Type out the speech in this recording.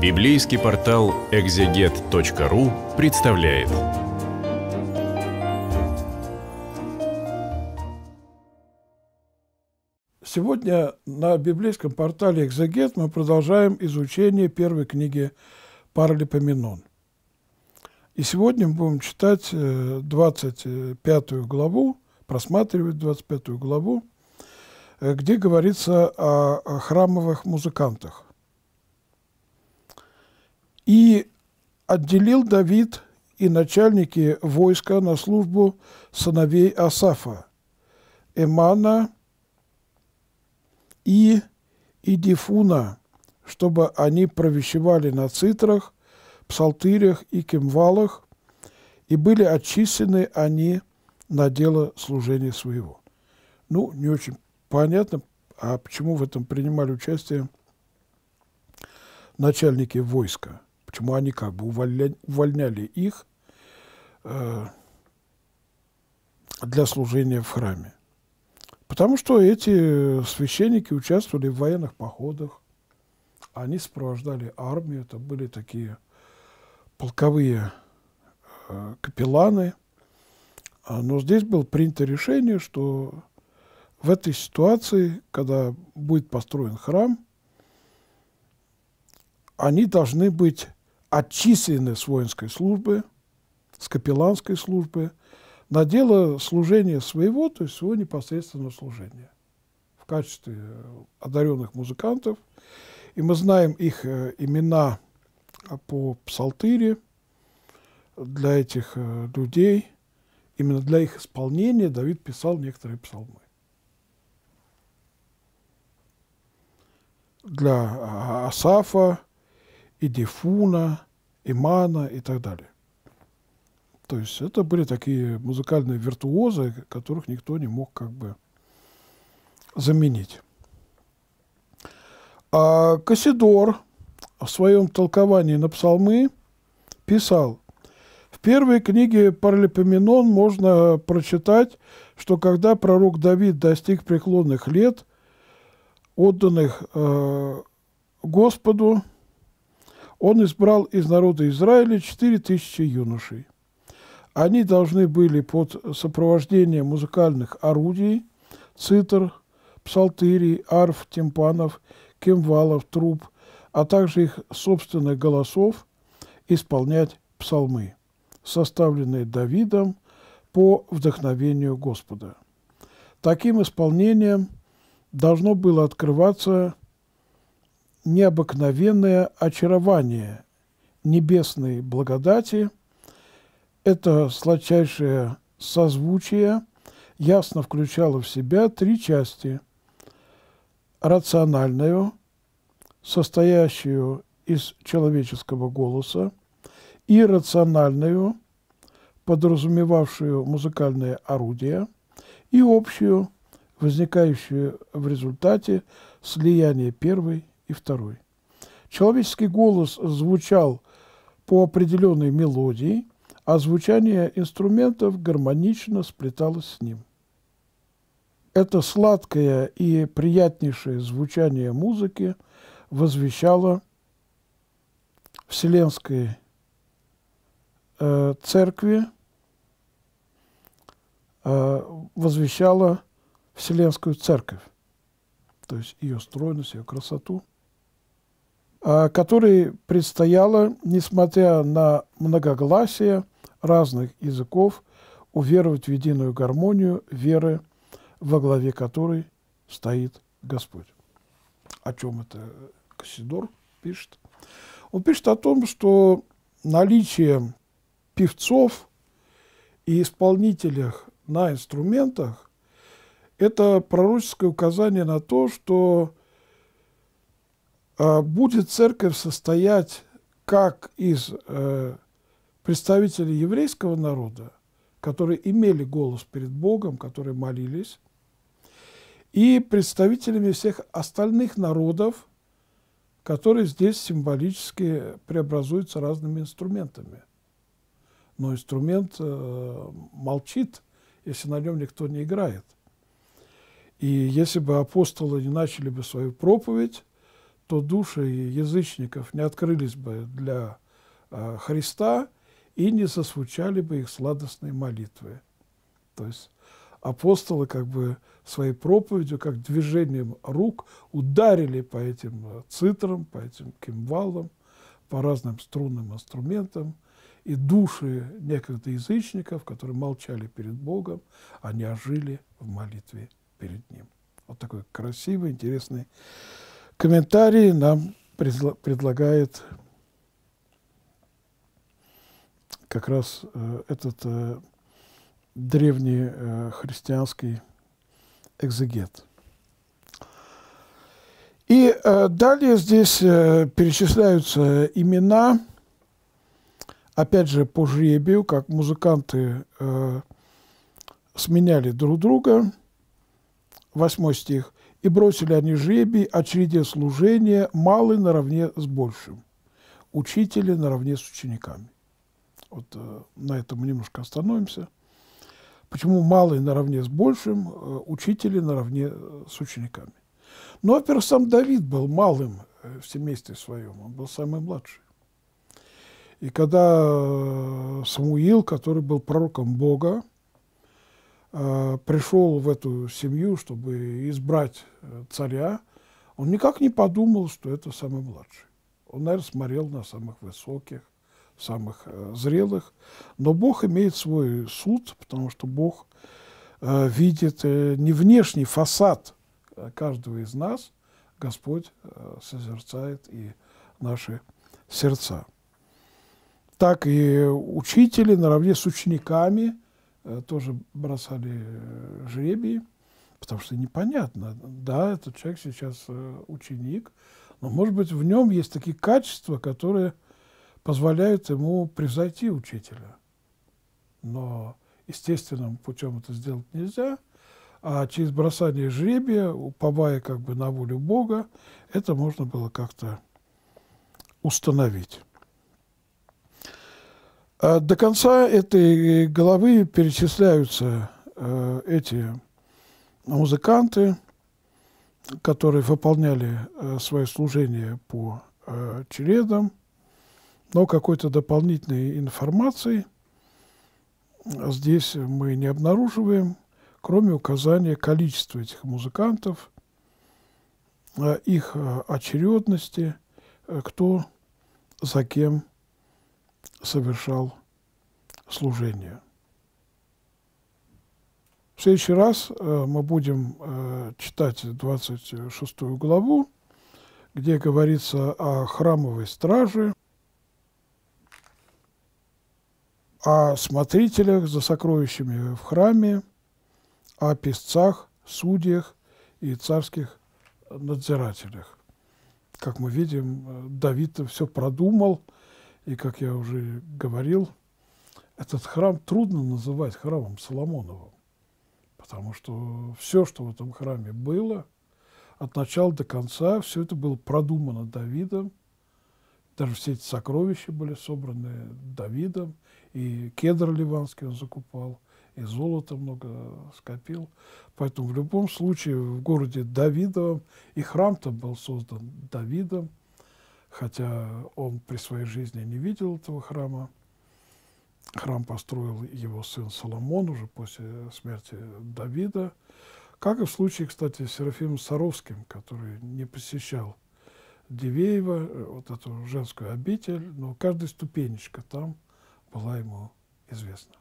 Библейский портал экзегет.ру представляет. Сегодня на библейском портале «Экзегет» мы продолжаем изучение первой книги Паралипоменон. И сегодня мы будем читать 25 э, главу, просматривать 25 главу, э, где говорится о храмовых музыкантах. И отделил Давид и начальники войска на службу сыновей Асафа, Эмана и Идифуна, чтобы они провещевали на цитрах, псалтырях и кимвалах, и были очищены они на дело служения своего. Ну, не очень понятно, а почему в этом принимали участие начальники войска – Почему они как бы увольня... увольняли их э, для служения в храме? Потому что эти священники участвовали в военных походах, они сопровождали армию, это были такие полковые э, капелланы. А, но здесь было принято решение, что в этой ситуации, когда будет построен храм, они должны быть отчислены с воинской службы, с капелланской службы, на дело служения своего, то есть своего непосредственного служения в качестве одаренных музыкантов. И мы знаем их э, имена э, по псалтыре для этих э, людей. Именно для их исполнения Давид писал некоторые псалмы. Для Асафа, и Дифуна, и Мана и так далее. То есть это были такие музыкальные виртуозы, которых никто не мог как бы заменить. А Кассидор в своем толковании на псалмы писал, в первой книге Паралипоменон можно прочитать, что когда пророк Давид достиг преклонных лет, отданных э, Господу, он избрал из народа Израиля четыре тысячи юношей. Они должны были под сопровождением музыкальных орудий, цитр, псалтырий, арф, тимпанов, кимвалов, труб, а также их собственных голосов исполнять псалмы, составленные Давидом по вдохновению Господа. Таким исполнением должно было открываться необыкновенное очарование небесной благодати, это сладчайшее созвучие ясно включало в себя три части – рациональную, состоящую из человеческого голоса, и рациональную, подразумевавшую музыкальные орудия, и общую, возникающую в результате слияния первой и второй. Человеческий голос звучал по определенной мелодии, а звучание инструментов гармонично сплеталось с ним. Это сладкое и приятнейшее звучание музыки возвещало Вселенской э, Церкви, э, возвещало Вселенскую Церковь, то есть ее стройность, ее красоту. А, которой предстояло, несмотря на многогласие разных языков, уверовать в единую гармонию веры, во главе которой стоит Господь. О чем это Кассидор пишет? Он пишет о том, что наличие певцов и исполнителей на инструментах – это пророческое указание на то, что а, будет церковь состоять как из э, представителей еврейского народа, которые имели голос перед Богом, которые молились, и представителями всех остальных народов, которые здесь символически преобразуются разными инструментами. Но инструмент э, молчит, если на нем никто не играет. И если бы апостолы не начали бы свою проповедь, то души язычников не открылись бы для а, Христа и не засвучали бы их сладостные молитвы. То есть апостолы как бы своей проповедью, как движением рук ударили по этим а, цитрам, по этим кимвалам, по разным струнным инструментам, и души некогда язычников, которые молчали перед Богом, они ожили в молитве перед Ним. Вот такой красивый, интересный Комментарии нам предлагает как раз э, этот э, древний э, христианский экзегет. И далее здесь перечисляются имена, опять же, по жребию, как музыканты сменяли друг друга. Восьмой стих и бросили они жребий о а череде служения, малый наравне с большим, учители наравне с учениками. Вот э, на этом мы немножко остановимся. Почему малый наравне с большим, э, учители наравне э, с учениками? Ну, во-первых, сам Давид был малым э, в семействе своем, он был самый младший. И когда э, Самуил, который был пророком Бога, Э, пришел в эту семью, чтобы избрать э, царя, он никак не подумал, что это самый младший. Он, наверное, смотрел на самых высоких, самых э, зрелых. Но Бог имеет свой суд, потому что Бог видит не внешний фасад каждого из нас, Господь созерцает и наши сердца. Так и учители наравне с учениками – Э, тоже бросали э, жребий, потому что непонятно, да, этот человек сейчас э, ученик, но, может быть, в нем есть такие качества, которые позволяют ему превзойти учителя. Но естественным путем это сделать нельзя, а через бросание жребия, уповая как бы на волю Бога, это можно было как-то установить. А до конца этой главы перечисляются э, эти музыканты, которые выполняли э, свое служение по э, чередам, но какой-то дополнительной информации здесь мы не обнаруживаем, кроме указания количества этих музыкантов, их очередности, кто за кем совершал служение. В следующий раз э, мы будем э, читать 26 главу, где говорится о храмовой страже, о смотрителях за сокровищами в храме, о песцах, судьях и царских надзирателях. Как мы видим, э, Давид все продумал, и, как я уже говорил, этот храм трудно называть храмом Соломоновым, потому что все, что в этом храме было, от начала до конца, все это было продумано Давидом, даже все эти сокровища были собраны Давидом, и кедр ливанский он закупал, и золото много скопил. Поэтому в любом случае в городе Давидовом, и храм-то был создан Давидом – хотя он при своей жизни не видел этого храма. Храм построил его сын Соломон уже после смерти Давида, как и в случае, кстати, с Серафимом Саровским, который не посещал Дивеева, э, вот эту женскую обитель, но каждая ступенечка там была ему известна.